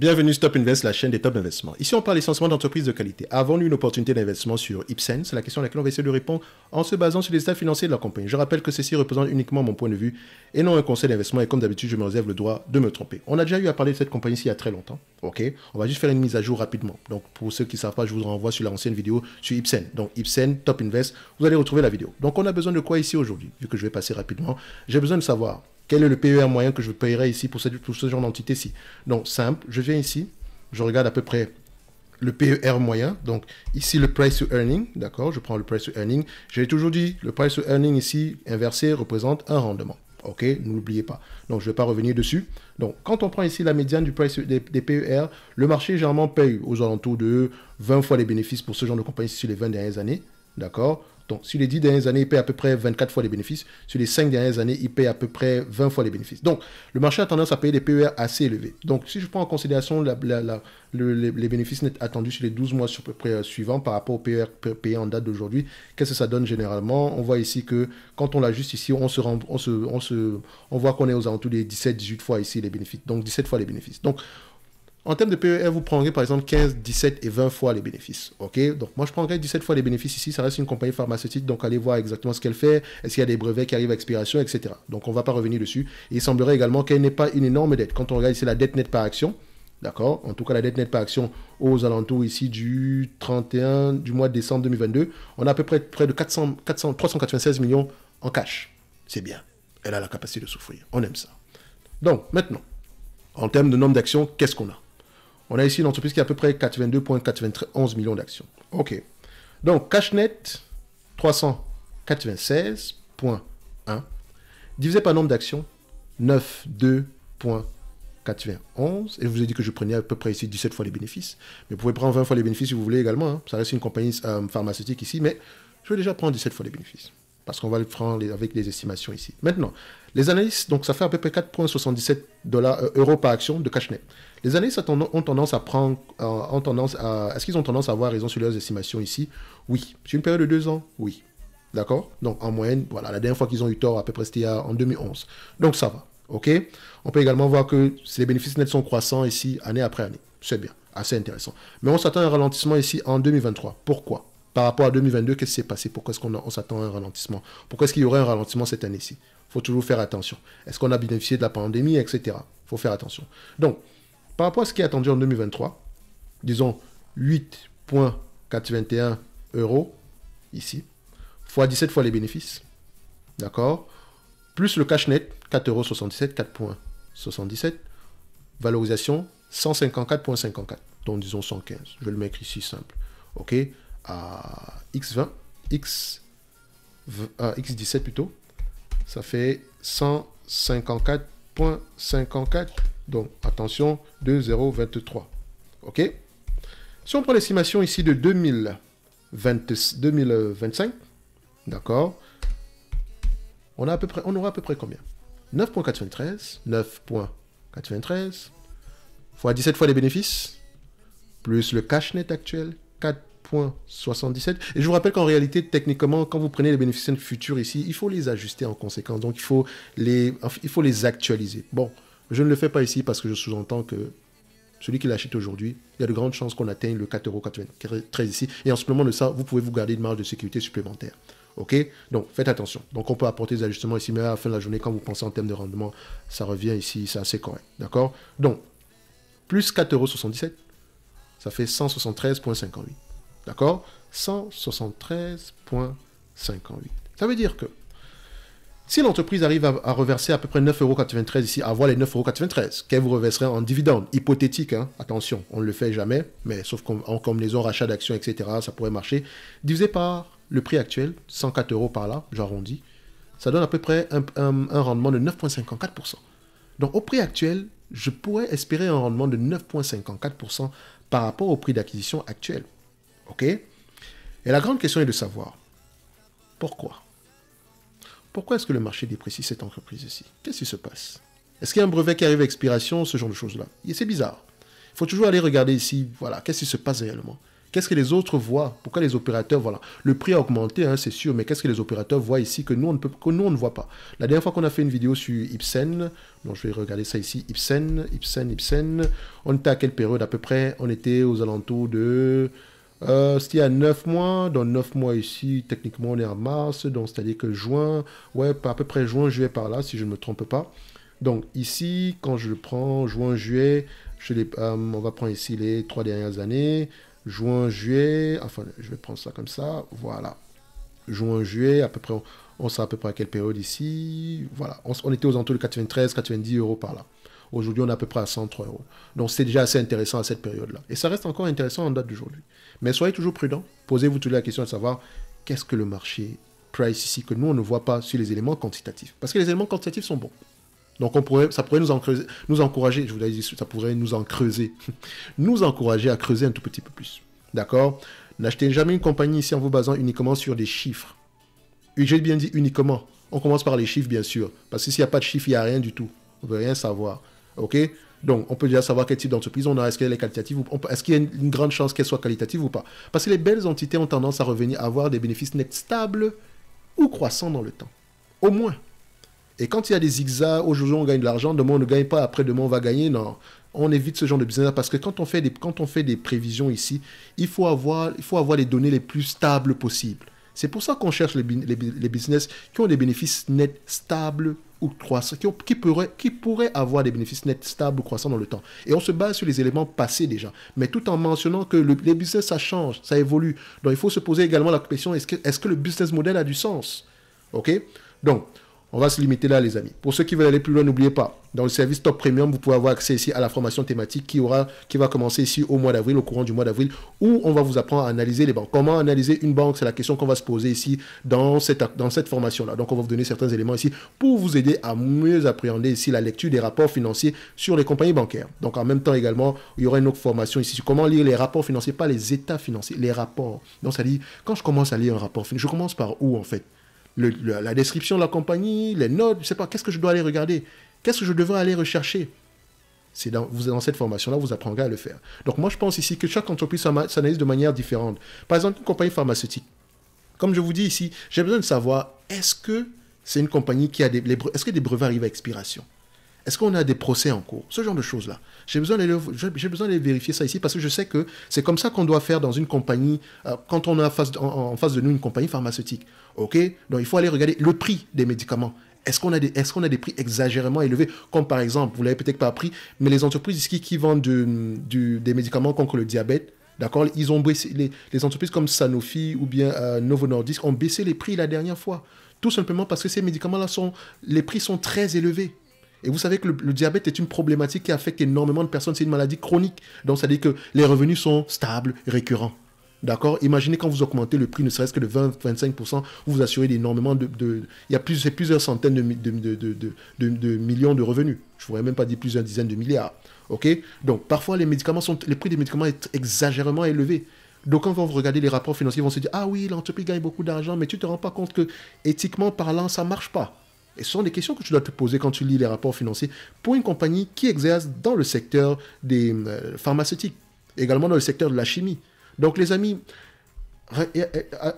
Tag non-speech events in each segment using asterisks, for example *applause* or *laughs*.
Bienvenue Stop Invest, la chaîne des top investissements. Ici, on parle essentiellement d'entreprises de qualité. Avons-nous une opportunité d'investissement sur Ipsen C'est la question à laquelle on va essayer de répondre en se basant sur les états financiers de la compagnie. Je rappelle que ceci représente uniquement mon point de vue et non un conseil d'investissement. Et comme d'habitude, je me réserve le droit de me tromper. On a déjà eu à parler de cette compagnie ici il y a très longtemps. Ok On va juste faire une mise à jour rapidement. Donc, pour ceux qui ne savent pas, je vous renvoie sur l'ancienne vidéo sur Ipsen. Donc, Ipsen, Top Invest, vous allez retrouver la vidéo. Donc, on a besoin de quoi ici aujourd'hui Vu que je vais passer rapidement, j'ai besoin de savoir quel est le PER moyen que je payerai ici pour, cette, ce genre d'entité-ci Donc, simple, je viens ici, je regarde à peu près le PER moyen. Donc, ici, le price to earning, d'accord Je prends le price to earning. J'ai toujours dit, le price to earning ici, inversé, représente un rendement. OK N'oubliez pas. Donc, je ne vais pas revenir dessus. Donc, quand on prend ici la médiane du price des, des, PER, le marché généralement paye aux alentours de 20 fois les bénéfices pour ce genre de compagnie sur les 20 dernières années. D'accord donc, sur les 10 dernières années, il paye à peu près 24 fois les bénéfices. Sur les 5 dernières années, il paye à peu près 20 fois les bénéfices. Donc, le marché a tendance à payer des PER assez élevés. Donc, si je prends en considération les, bénéfices nets attendus sur les 12 mois euh, suivants par rapport aux PER payés en date d'aujourd'hui, qu'est-ce que ça donne généralement On voit ici que quand on l'ajuste ici, on, se voit qu'on est aux alentours des 17-18 fois ici les bénéfices. Donc, 17 fois les bénéfices. Donc, en termes de PER, vous prendrez par exemple 15, 17 et 20 fois les bénéfices. OK Donc moi, je prendrais 17 fois les bénéfices ici. Ça reste une compagnie pharmaceutique, donc allez voir exactement ce qu'elle fait. Est-ce qu'il y a des brevets qui arrivent à expiration, etc. Donc on ne va pas revenir dessus. Et il semblerait également qu'elle n'ait pas une énorme dette. Quand on regarde ici la dette nette par action, D'accord En tout cas, la dette nette par action aux alentours ici du 31 du mois de décembre 2022, on a à peu près près de 396 millions en cash. C'est bien. Elle a la capacité de souffrir. On aime ça. Donc, maintenant, en termes de nombre d'actions, qu'est-ce qu'on a on a ici une entreprise qui a à peu près 82,91 millions d'actions. OK. Donc, cash net 396.1 divisé par nombre d'actions 92.91. Et je vous ai dit que je prenais à peu près ici 17 fois les bénéfices. Mais vous pouvez prendre 20 fois les bénéfices si vous voulez également. Hein. Ça reste une compagnie euh, pharmaceutique ici, mais je vais déjà prendre 17 fois les bénéfices parce qu'on va le prendre avec les estimations ici. Maintenant, les analystes, donc ça fait à peu près 4,77 euh, euros par action de net. Les analystes ont tendance à prendre, euh, ont tendance à, est-ce qu'ils ont tendance à avoir raison sur leurs estimations ici Oui. Sur une période de deux ans, oui. D'accord Donc en moyenne, voilà, la dernière fois qu'ils ont eu tort, à peu près c'était en 2011. Donc ça va. Ok On peut également voir que les bénéfices nets sont croissants ici, année après année. C'est bien, assez intéressant. Mais on s'attend à un ralentissement ici en 2023. Pourquoi par rapport à 2022, qu'est-ce qui s'est passé Pourquoi est-ce qu'on s'attend à un ralentissement Pourquoi est-ce qu'il y aurait un ralentissement cette année-ci Il faut toujours faire attention. Est-ce qu'on a bénéficié de la pandémie, etc. Il faut faire attention. Donc, par rapport à ce qui est attendu en 2023, disons 8,421 euros ici, fois 17 fois les bénéfices, d'accord Plus le cash net, 4,77 euros, 4,77, valorisation 154,54, donc disons 115. Je vais le mettre ici simple, ok à x20, x, x17 plutôt, ça fait 154.54. Donc attention, 2023. OK Si on prend l'estimation ici de 2025, d'accord on, a à peu près, on aura à peu près combien 9.93, 9.93, fois 17 fois les bénéfices, plus le cash net actuel, 4 et je vous rappelle qu'en réalité, techniquement, quand vous prenez les bénéficiaires futurs ici, il faut les ajuster en conséquence. Donc, il faut les, il faut les actualiser. Bon, je ne le fais pas ici parce que je sous-entends que celui qui l'achète aujourd'hui, il y a de grandes chances qu'on atteigne le 4,93€ ici. Et en supplément de ça, vous pouvez vous garder une marge de sécurité supplémentaire. OK Donc, faites attention. Donc, on peut apporter des ajustements ici, mais à la fin de la journée, quand vous pensez en termes de rendement, ça revient ici, c'est assez correct. D'accord Donc, plus 4,77€, ça fait 173,58. D'accord 173,58. Ça veut dire que si l'entreprise arrive à, reverser à peu près 9,93€ ici, à voir les 9,93€ qu'elle vous reverserait en dividende, hypothétique, hein attention, on ne le fait jamais, mais sauf les combinaison rachat d'actions, etc., ça pourrait marcher, divisé par le prix actuel, 104 euros par là, j'arrondis, ça donne à peu près un, un rendement de 9,54%. Donc au prix actuel, je pourrais espérer un rendement de 9,54% par rapport au prix d'acquisition actuel. OK Et la grande question est de savoir pourquoi. Pourquoi est-ce que le marché déprécie cette entreprise ici Qu'est-ce qui se passe Est-ce qu'il y a un brevet qui arrive à expiration, ce genre de choses-là Et C'est bizarre. Il faut toujours aller regarder ici, voilà, qu'est-ce qui se passe réellement Qu'est-ce que les autres voient Pourquoi les opérateurs, voilà, le prix a augmenté, hein, c'est sûr, mais qu'est-ce que les opérateurs voient ici que nous, on ne peut, que nous, on ne voit pas La dernière fois qu'on a fait une vidéo sur Ibsen, donc je vais regarder ça ici, Ibsen, Ibsen, Ibsen, on était à quelle période à peu près On était aux alentours de euh, y a 9 mois. Dans 9 mois ici, techniquement, on est en mars. Donc, c'est-à-dire que juin, ouais, à peu près juin, juillet par là, si je ne me trompe pas. Donc, ici, quand je le prends, juin, juillet, euh, on va prendre ici les 3 dernières années. Juin, juillet, enfin, je vais prendre ça comme ça. Voilà. Juin, juillet, à peu près, on, sait à peu près à quelle période ici. Voilà. On, était aux alentours de 93, 90 euros par là. Aujourd'hui, on est à peu près à 103 euros. Donc, c'est déjà assez intéressant à cette période-là. Et ça reste encore intéressant en date d'aujourd'hui. Mais soyez toujours prudent. Posez-vous toujours la question de savoir qu'est-ce que le marché price ici que nous, on ne voit pas sur les éléments quantitatifs. Parce que les éléments quantitatifs sont bons. Donc on pourrait, ça pourrait nous, nous encourager, je vous l'ai dit, ça pourrait nous en creuser, *laughs* nous encourager à creuser un tout petit peu plus. D'accord N'achetez jamais une compagnie ici en vous basant uniquement sur des chiffres. J'ai bien dit uniquement. On commence par les chiffres, bien sûr. Parce que s'il n'y a pas de chiffres, il n'y a rien du tout. On ne veut rien savoir donc, on peut déjà savoir quel type d'entreprise on a, est-ce qu'elle est qualitative ou est-ce qu'il y a une, grande chance qu'elle soit qualitative ou pas. Parce que les belles entités ont tendance à revenir à avoir des bénéfices nets stables ou croissants dans le temps. Au moins. Et quand il y a des zigzags, aujourd'hui on gagne de l'argent, demain on ne gagne pas, après demain on va gagner, non. On évite ce genre de business parce que quand on fait des, quand on fait des prévisions ici, il faut, avoir, il faut avoir les données les plus stables possibles. C'est pour ça qu'on cherche les, les, les business qui ont des bénéfices nets stables ou qui, qui, pourraient, avoir des bénéfices nets stables ou croissants dans le temps. Et on se base sur les éléments passés déjà, mais tout en mentionnant que le, les business, ça change, ça évolue. Donc il faut se poser également la question, est-ce que, est -ce que le business model a du sens OK Donc, on va se limiter là, les amis. Pour ceux qui veulent aller plus loin, n'oubliez pas, dans le service Top Premium, vous pouvez avoir accès ici à la formation thématique qui, aura, qui va commencer ici au mois d'avril, au courant du mois d'avril, où on va vous apprendre à analyser les banques. Comment analyser une banque C'est la question qu'on va se poser ici dans cette, dans cette formation-là. Donc, on va vous donner certains éléments ici pour vous aider à mieux appréhender ici la lecture des rapports financiers sur les compagnies bancaires. Donc, en même temps également, il y aura une autre formation ici sur comment lire les rapports financiers, pas les états financiers, les rapports. Donc, ça dit, quand je commence à lire un rapport financier, je commence par où en fait la description de la compagnie, les notes, je sais pas, qu'est-ce que je dois aller regarder Qu'est-ce que je devrais aller rechercher c'est dans, vous, dans cette formation-là, vous apprendrez à le faire. Donc moi, je pense ici que chaque entreprise s'analyse de manière différente. Par exemple, une compagnie pharmaceutique. Comme je vous dis ici, j'ai besoin de savoir, est-ce que c'est une compagnie qui a des, brevets est-ce que des brevets arrivent à expiration est-ce qu'on a des procès en cours Ce genre de choses-là. J'ai besoin d'aller vérifier ça ici parce que je sais que c'est comme ça qu'on doit faire dans une compagnie, euh, quand on a en, face de nous une compagnie pharmaceutique. OK Donc il faut aller regarder le prix des médicaments. Est-ce qu'on a, des, est qu'on a des prix exagérément élevés Comme par exemple, vous ne l'avez peut-être pas appris, mais les entreprises qui, vendent des médicaments contre le diabète, D'accord Ils ont les, entreprises comme Sanofi ou bien euh, Novo Nordisk ont baissé les prix la dernière fois. Tout simplement parce que ces médicaments-là sont, les prix sont très élevés. Et vous savez que le, diabète est une problématique qui affecte énormément de personnes. C'est une maladie chronique. Donc, ça veut dire que les revenus sont stables, récurrents. D'accord Imaginez quand vous augmentez le prix, ne serait-ce que de 20-25%, vous vous assurez d'énormément de, Il y a plusieurs centaines de, millions de revenus. Je ne pourrais même pas dire plusieurs dizaines de milliards. OK Donc, parfois, les, médicaments sont, les prix des médicaments sont exagérément élevés. Donc, quand vous regardez les rapports financiers, ils vont se dire Ah oui, l'entreprise gagne beaucoup d'argent, mais tu ne te rends pas compte que, éthiquement parlant, ça ne marche pas. Et ce sont des questions que tu dois te poser quand tu lis les rapports financiers pour une compagnie qui exerce dans le secteur des euh, pharmaceutiques, également dans le secteur de la chimie. Donc les amis,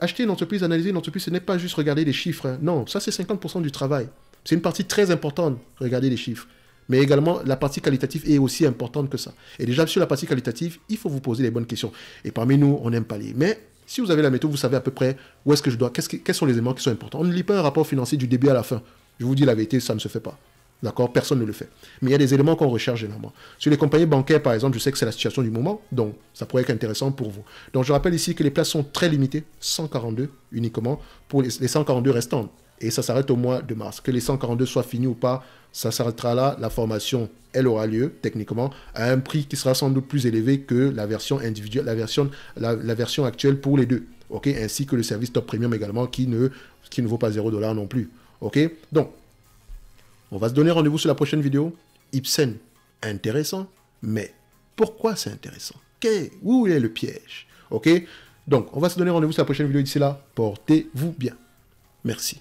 acheter une entreprise, analyser une entreprise, ce n'est pas juste regarder les chiffres. Hein. Non, ça c'est 50% du travail. C'est une partie très importante, regarder les chiffres. Mais également, la partie qualitative est aussi importante que ça. Et déjà, sur la partie qualitative, il faut vous poser les bonnes questions. Et parmi nous, on n'aime pas les. Mais si vous avez la méthode, vous savez à peu près où est-ce que je dois, quels sont les éléments qui sont importants. On ne lit pas un rapport financier du début à la fin. Je vous dis la vérité, ça ne se fait pas. D'accord Personne ne le fait. Mais il y a des éléments qu'on recherche généralement. Sur les compagnies bancaires, par exemple, je sais que c'est la situation du moment, donc ça pourrait être intéressant pour vous. Donc je rappelle ici que les places sont très limitées, 142 uniquement, pour les 142 restantes. Et ça s'arrête au mois de mars. Que les 142 soient finis ou pas, ça s'arrêtera là. La formation, elle aura lieu, techniquement, à un prix qui sera sans doute plus élevé que la version individuelle, la version, la, version actuelle pour les deux. ok Ainsi que le service top premium également, qui ne, qui ne vaut pas 0$ non plus. Ok Donc, on va se donner rendez-vous sur la prochaine vidéo. Ibsen, intéressant, mais pourquoi c'est intéressant Où est le piège Ok Donc, on va se donner rendez-vous sur la prochaine vidéo. D'ici là, portez-vous bien. Merci.